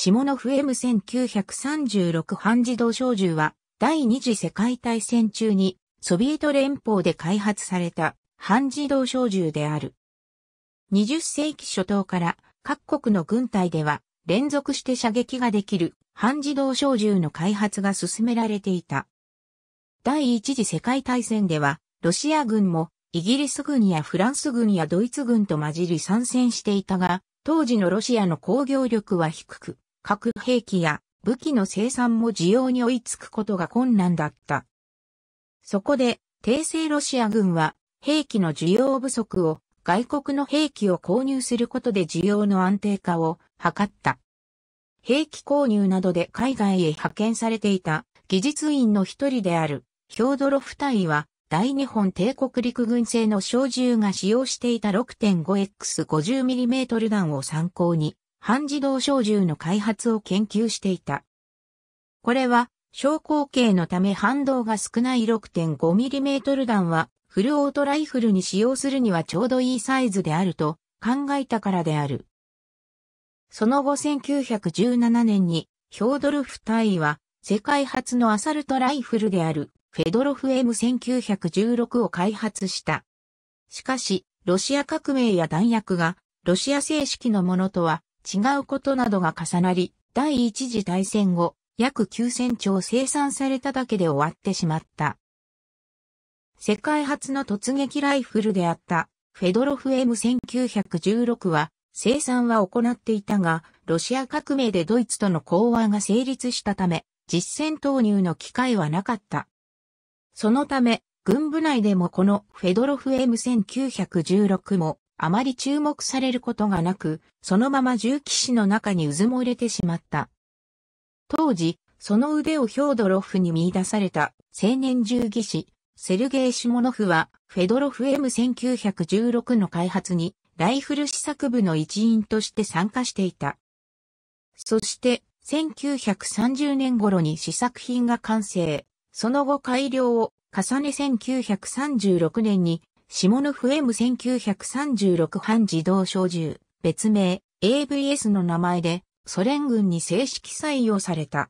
下のフ M1936 半自動小銃は、第二次世界大戦中に、ソビエト連邦で開発された半自動小銃である。20世紀初頭から各国の軍隊では連続して射撃ができる半自動小銃の開発が進められていた。第一次世界大戦ではロシア軍もイギリス軍やフランス軍やドイツ軍と混じり参戦していたが、当時のロシアの工業力は低く、核兵器や武器の生産も需要に追いつくことが困難だった。そこで、帝政ロシア軍は兵器の需要不足を外国の兵器を購入することで需要の安定化を図った。兵器購入などで海外へ派遣されていた技術員の一人であるヒョードロフ隊は大日本帝国陸軍製の小銃が使用していた 6.5X50mm 弾を参考に半自動小銃の開発を研究していた。これは、小口径のため反動が少ない 6.5mm 弾は、フルオートライフルに使用するにはちょうどいいサイズであると考えたからである。その後1917年に、ヒョードルフ大尉は、世界初のアサルトライフルである、フェドロフ M1916 を開発した。しかし、ロシア革命や弾薬が、ロシア正式のものとは違うことなどが重なり、第一次大戦後、約9000丁生産されただけで終わってしまった。世界初の突撃ライフルであった、フェドロフ M1916 は、生産は行っていたが、ロシア革命でドイツとの講和が成立したため、実戦投入の機会はなかった。そのため、軍部内でもこのフェドロフ M1916 もあまり注目されることがなく、そのまま重騎士の中にうずもれてしまった。当時、その腕をヒョードロフに見出された青年重技師、セルゲイ・シモノフは、フェドロフ M1916 の開発に、ライフル試作部の一員として参加していた。そして、1930年頃に試作品が完成。その後改良を重ね1936年に下のフ M1936 半自動小銃、別名 AVS の名前でソ連軍に正式採用された。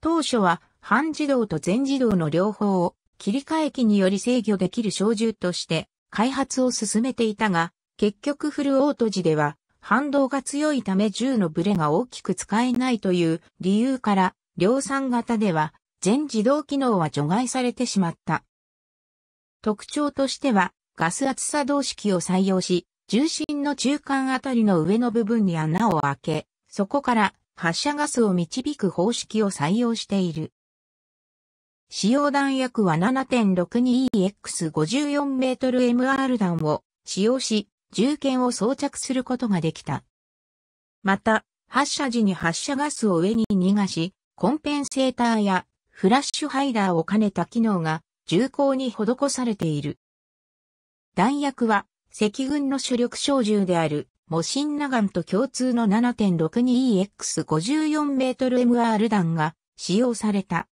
当初は半自動と全自動の両方を切り替え機により制御できる小銃として開発を進めていたが、結局フルオート時では反動が強いため銃のブレが大きく使えないという理由から量産型では全自動機能は除外されてしまった。特徴としては、ガス厚さ動式を採用し、重心の中間あたりの上の部分に穴を開け、そこから発射ガスを導く方式を採用している。使用弾薬は 7.62EX54mMR 弾を使用し、銃剣を装着することができた。また、発射時に発射ガスを上に逃がし、コンペンセーターやフラッシュハイダーを兼ねた機能が重厚に施されている。弾薬は、赤軍の主力小銃である、モシンナガンと共通の 7.62EX54mmMR 弾が使用された。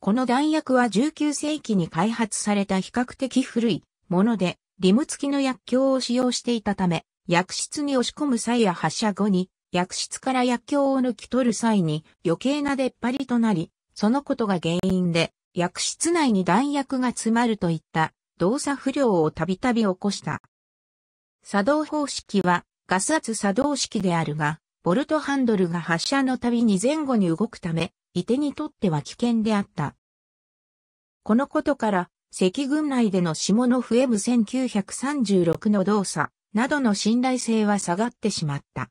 この弾薬は19世紀に開発された比較的古いもので、リム付きの薬莢を使用していたため、薬室に押し込む際や発射後に、薬室から薬莢を抜き取る際に余計な出っ張りとなり、そのことが原因で薬室内に弾薬が詰まるといった動作不良をたびたび起こした。作動方式はガス圧作動式であるが、ボルトハンドルが発射のたびに前後に動くため、伊手にとっては危険であった。このことから、赤軍内での下のフエム1936の動作などの信頼性は下がってしまった。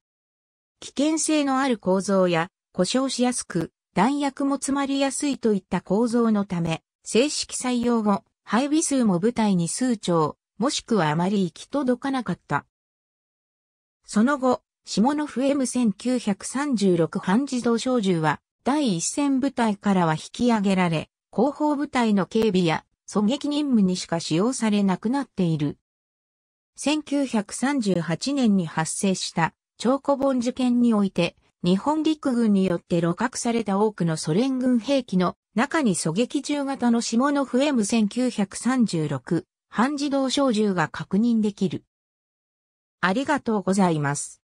危険性のある構造や故障しやすく、弾薬も詰まりやすいといった構造のため、正式採用後、配備数も部隊に数兆、もしくはあまり行き届かなかった。その後、下のフ M1936 半自動小銃は、第一線部隊からは引き上げられ、後方部隊の警備や狙撃任務にしか使用されなくなっている。1938年に発生した、長古本事件において、日本陸軍によって露獲された多くのソ連軍兵器の中に狙撃銃型の下のフ M1936 半自動小銃が確認できる。ありがとうございます。